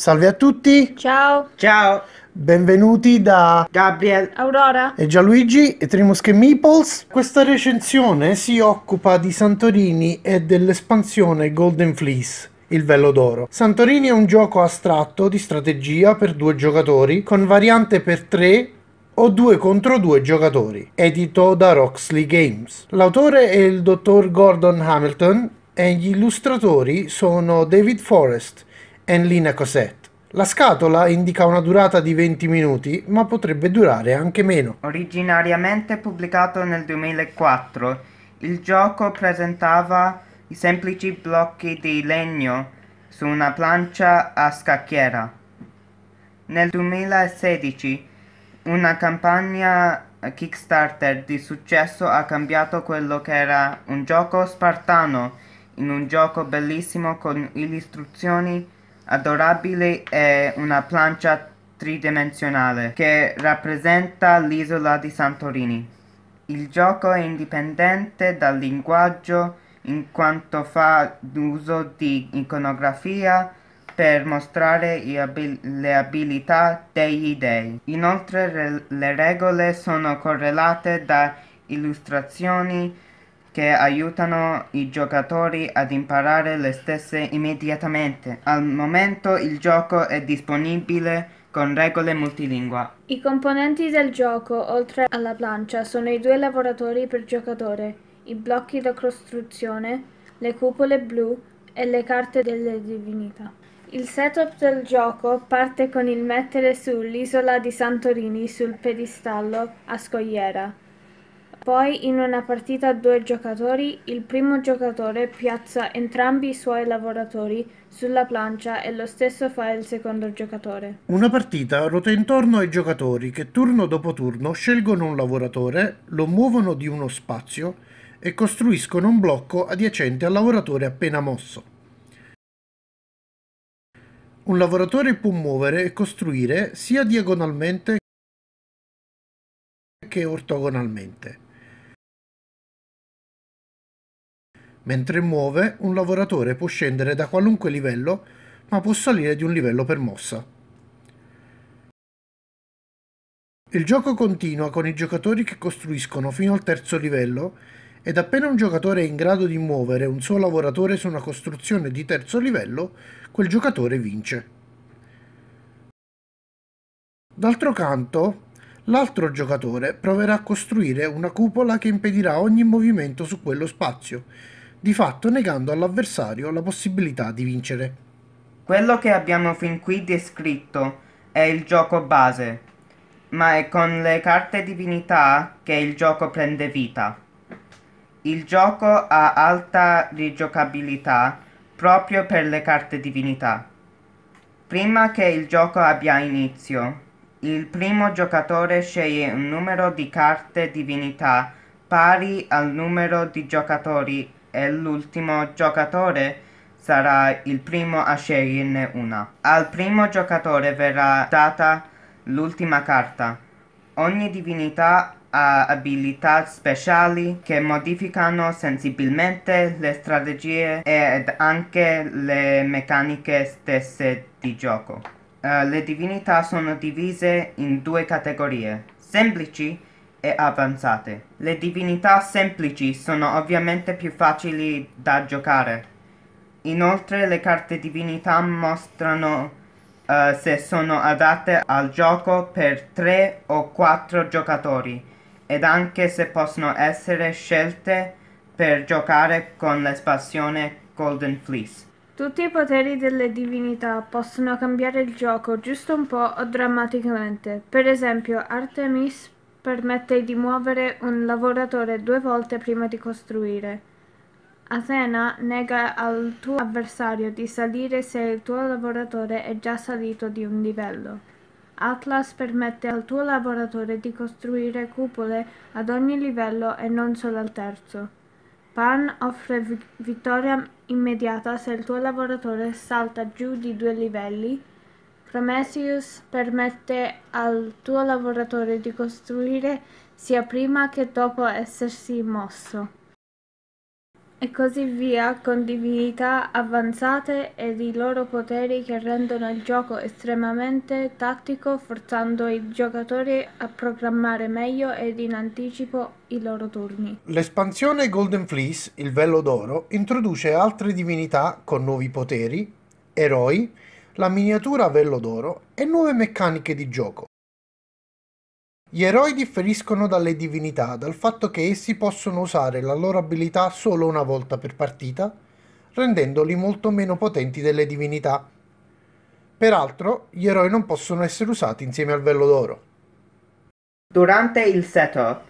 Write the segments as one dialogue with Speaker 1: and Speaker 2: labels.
Speaker 1: Salve a tutti. Ciao. Ciao. Benvenuti da Gabriel, Aurora e Gianluigi e Trimusche Meeples. Questa recensione si occupa di Santorini e dell'espansione Golden Fleece. Il Vello d'Oro. Santorini è un gioco astratto di strategia per due giocatori con variante per tre o due contro due giocatori, edito da Roxley Games. L'autore è il dottor Gordon Hamilton e gli illustratori sono David Forrest, Enlina Cosette. La scatola indica una durata di 20 minuti, ma potrebbe durare anche meno.
Speaker 2: Originariamente pubblicato nel 2004,
Speaker 1: il gioco presentava
Speaker 2: i semplici blocchi di legno su una plancia a scacchiera. Nel 2016 una campagna Kickstarter di successo ha cambiato quello che era un gioco spartano in un gioco bellissimo con illustrazioni Adorabile è una plancia tridimensionale che rappresenta l'isola di Santorini. Il gioco è indipendente dal linguaggio in quanto fa uso di iconografia per mostrare abil le abilità degli dei. Inoltre le regole sono correlate da illustrazioni che aiutano i giocatori ad imparare le stesse immediatamente. Al momento il gioco è disponibile con regole multilingua.
Speaker 3: I componenti del gioco, oltre alla plancia, sono i due lavoratori per giocatore, i blocchi da costruzione, le cupole blu e le carte delle divinità. Il setup del gioco parte con il mettere sull'isola di Santorini sul pedestallo a scogliera poi in una partita a due giocatori, il primo giocatore piazza entrambi i suoi lavoratori sulla plancia e lo stesso fa il secondo giocatore.
Speaker 1: Una partita ruota intorno ai giocatori che turno dopo turno scelgono un lavoratore, lo muovono di uno spazio e costruiscono un blocco adiacente al lavoratore appena mosso. Un lavoratore può muovere e costruire sia diagonalmente che ortogonalmente. Mentre muove, un lavoratore può scendere da qualunque livello, ma può salire di un livello per mossa. Il gioco continua con i giocatori che costruiscono fino al terzo livello ed appena un giocatore è in grado di muovere un suo lavoratore su una costruzione di terzo livello, quel giocatore vince. D'altro canto, l'altro giocatore proverà a costruire una cupola che impedirà ogni movimento su quello spazio di fatto negando all'avversario la possibilità di vincere. Quello che abbiamo fin
Speaker 2: qui descritto è il gioco base, ma è con le carte divinità che il gioco prende vita. Il gioco ha alta rigiocabilità proprio per le carte divinità. Prima che il gioco abbia inizio, il primo giocatore sceglie un numero di carte divinità pari al numero di giocatori e l'ultimo giocatore sarà il primo a sceglierne una. Al primo giocatore verrà data l'ultima carta. Ogni divinità ha abilità speciali che modificano sensibilmente le strategie ed anche le meccaniche stesse di gioco. Uh, le divinità sono divise in due categorie, semplici e avanzate. Le divinità semplici sono ovviamente più facili da giocare. Inoltre le carte divinità mostrano uh, se sono adatte al gioco per 3 o 4 giocatori ed anche se possono essere scelte per giocare con l'espansione Golden Fleece.
Speaker 3: Tutti i poteri delle divinità possono cambiare il gioco giusto un po' o drammaticamente. Per esempio, Artemis permette di muovere un lavoratore due volte prima di costruire. Atena nega al tuo avversario di salire se il tuo lavoratore è già salito di un livello. Atlas permette al tuo lavoratore di costruire cupole ad ogni livello e non solo al terzo. Pan offre vittoria immediata se il tuo lavoratore salta giù di due livelli Prometheus permette al tuo lavoratore di costruire sia prima che dopo essersi mosso. E così via con divinità avanzate ed i loro poteri che rendono il gioco estremamente tattico forzando i giocatori a programmare meglio ed in anticipo i loro turni.
Speaker 1: L'espansione Golden Fleece, il Vello d'Oro, introduce altre divinità con nuovi poteri, eroi, la miniatura vello d'oro e nuove meccaniche di gioco. Gli eroi differiscono dalle divinità dal fatto che essi possono usare la loro abilità solo una volta per partita, rendendoli molto meno potenti delle divinità. Peraltro, gli eroi non possono essere usati insieme al vello d'oro. Durante il
Speaker 2: setup,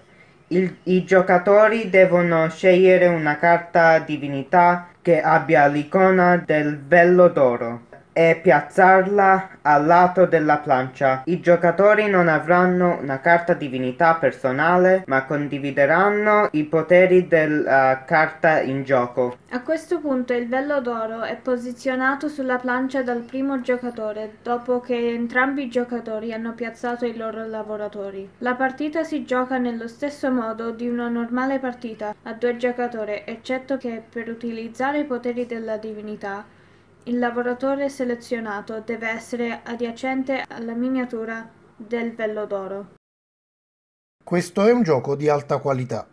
Speaker 2: il, i giocatori devono scegliere una carta divinità che abbia l'icona del vello d'oro e piazzarla al lato della plancia. I giocatori non avranno una carta divinità personale, ma condivideranno i poteri della eh, carta in gioco.
Speaker 3: A questo punto il vello d'oro è posizionato sulla plancia dal primo giocatore, dopo che entrambi i giocatori hanno piazzato i loro lavoratori. La partita si gioca nello stesso modo di una normale partita a due giocatori, eccetto che per utilizzare i poteri della divinità il lavoratore selezionato deve essere adiacente alla miniatura del vello d'oro.
Speaker 1: Questo è un gioco di alta qualità,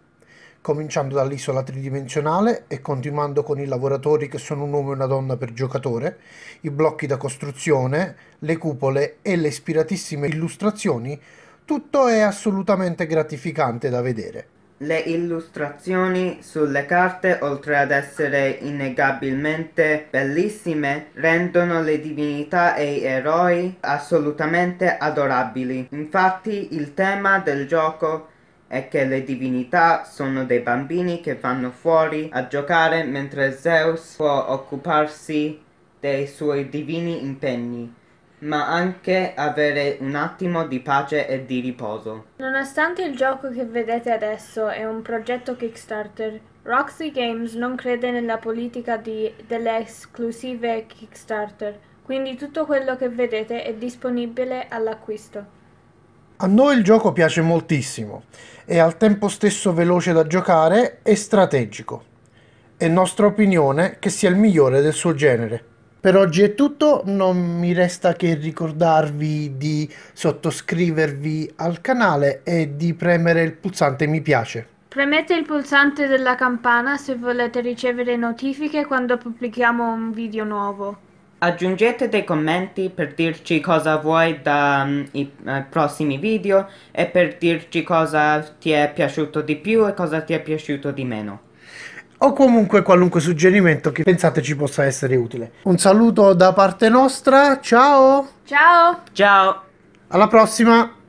Speaker 1: cominciando dall'isola tridimensionale e continuando con i lavoratori che sono un uomo e una donna per giocatore, i blocchi da costruzione, le cupole e le ispiratissime illustrazioni, tutto è assolutamente gratificante da vedere.
Speaker 2: Le illustrazioni sulle carte, oltre ad essere innegabilmente bellissime, rendono le divinità e i eroi assolutamente adorabili. Infatti il tema del gioco è che le divinità sono dei bambini che vanno fuori a giocare mentre Zeus può occuparsi dei suoi divini impegni ma anche avere un attimo di pace e di riposo.
Speaker 3: Nonostante il gioco che vedete adesso è un progetto Kickstarter, Roxy Games non crede nella politica di, delle esclusive Kickstarter, quindi tutto quello che vedete è disponibile all'acquisto.
Speaker 1: A noi il gioco piace moltissimo, è al tempo stesso veloce da giocare e strategico. È nostra opinione che sia il migliore del suo genere. Per oggi è tutto, non mi resta che ricordarvi di sottoscrivervi al canale e di premere il pulsante mi piace.
Speaker 3: Premete il pulsante della campana se volete ricevere notifiche quando pubblichiamo un video nuovo.
Speaker 2: Aggiungete dei commenti per dirci cosa vuoi dai mm, um, eh, prossimi video e per dirci cosa ti è piaciuto di più e cosa ti è piaciuto di meno
Speaker 1: o comunque qualunque suggerimento che pensate ci possa essere utile. Un saluto da parte nostra, ciao!
Speaker 2: Ciao! Ciao! Alla
Speaker 1: prossima!